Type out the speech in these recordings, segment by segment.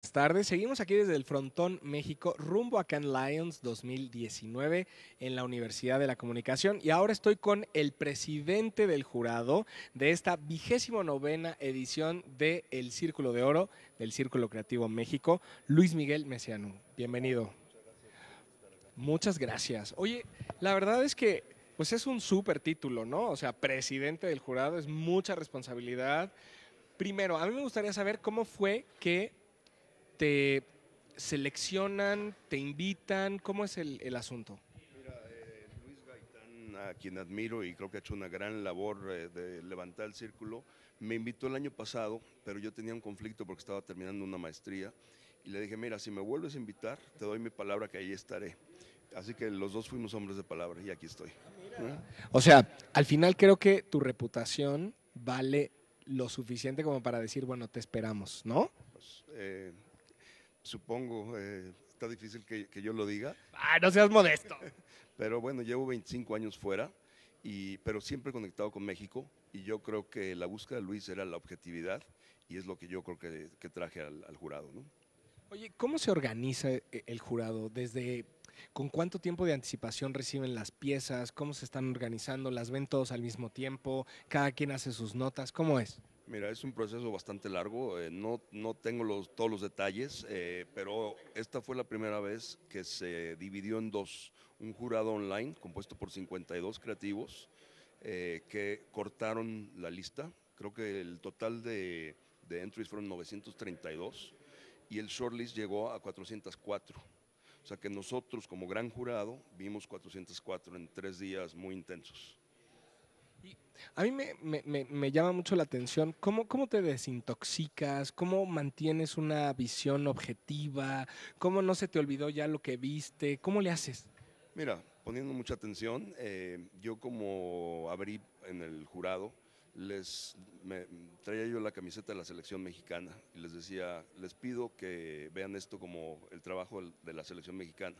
Buenas tardes, seguimos aquí desde el Frontón México rumbo a Can Lions 2019 en la Universidad de la Comunicación y ahora estoy con el presidente del jurado de esta vigésimo novena edición de El Círculo de Oro del Círculo Creativo México, Luis Miguel Mesiano. Bienvenido. Muchas gracias. Oye, la verdad es que pues es un súper título, ¿no? O sea, presidente del jurado es mucha responsabilidad. Primero, a mí me gustaría saber cómo fue que te seleccionan, te invitan? ¿Cómo es el, asunto? Mira, eh, Luis Gaitán, a quien admiro y creo que ha hecho una gran labor eh, de levantar el círculo, me invitó el año pasado, pero yo tenía un conflicto porque estaba terminando una maestría y le dije, mira, si me vuelves a invitar, te doy mi palabra que ahí estaré. Así que los dos fuimos hombres de palabra y aquí estoy. O sea, al final creo que tu reputación vale lo suficiente como para decir, bueno, te esperamos, ¿no? Pues, eh, supongo, eh, está difícil que, yo lo diga. Ah, no seas modesto. pero bueno, llevo 25 años fuera, y, pero siempre conectado con México y yo creo que la búsqueda de Luis era la objetividad y es lo que yo creo que, traje al, jurado. Oye, ¿cómo se organiza eh, el jurado? Desde ¿Con cuánto tiempo de anticipación reciben las piezas? ¿Cómo se están organizando? ¿Las ven todos al mismo tiempo? ¿Cada quien hace sus notas? ¿Cómo es? Mira, es un proceso bastante largo, eh, no, no tengo todos los detalles, eh, pero esta fue la primera vez que se dividió en dos, un jurado online compuesto por 52 creativos eh, que cortaron la lista, creo que el total de, de entries fueron 932 y el shortlist llegó a 404. O sea que nosotros como gran jurado vimos 404 en tres días muy intensos. A mí me, me, llama mucho la atención cómo, cómo te desintoxicas, cómo mantienes una visión objetiva, cómo no se te olvidó ya lo que viste, cómo le haces. Mira, poniendo mucha atención, eh, yo como abrí en el jurado, les traía yo la camiseta de la selección mexicana y les decía, les pido que vean esto como el trabajo de la selección mexicana,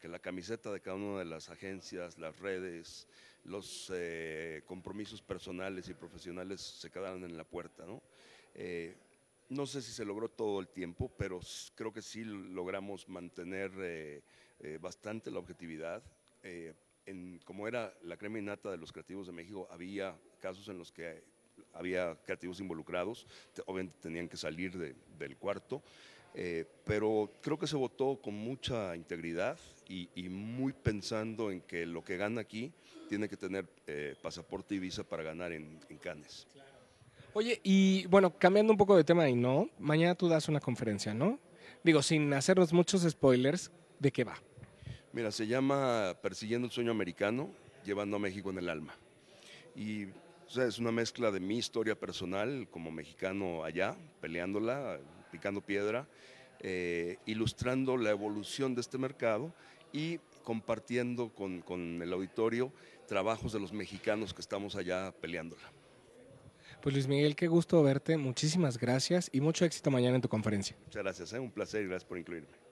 que la camiseta de cada una de las agencias, las redes, los eh, compromisos personales y profesionales se quedaran en la puerta. ¿no? Eh, no sé si se logró todo el tiempo, pero creo que sí logramos mantener eh, bastante la objetividad como era la crema innata de los creativos de México, había casos en los que había creativos involucrados, obviamente tenían que salir del cuarto, eh, pero creo que se votó con mucha integridad y, muy pensando en que lo que gana aquí tiene que tener eh, pasaporte y visa para ganar en, en Cannes. Oye, y bueno, cambiando un poco de tema y no, mañana tú das una conferencia, ¿no? Digo, sin hacernos muchos spoilers, ¿de qué va? Mira, se llama Persiguiendo el Sueño Americano, llevando a México en el alma. Y es una mezcla de mi historia personal como mexicano allá, peleándola, picando piedra, eh, ilustrando la evolución de este mercado y compartiendo con, el auditorio trabajos de los mexicanos que estamos allá peleándola. Pues Luis Miguel, qué gusto verte, muchísimas gracias y mucho éxito mañana en tu conferencia. Muchas gracias, ¿eh? un placer y gracias por incluirme.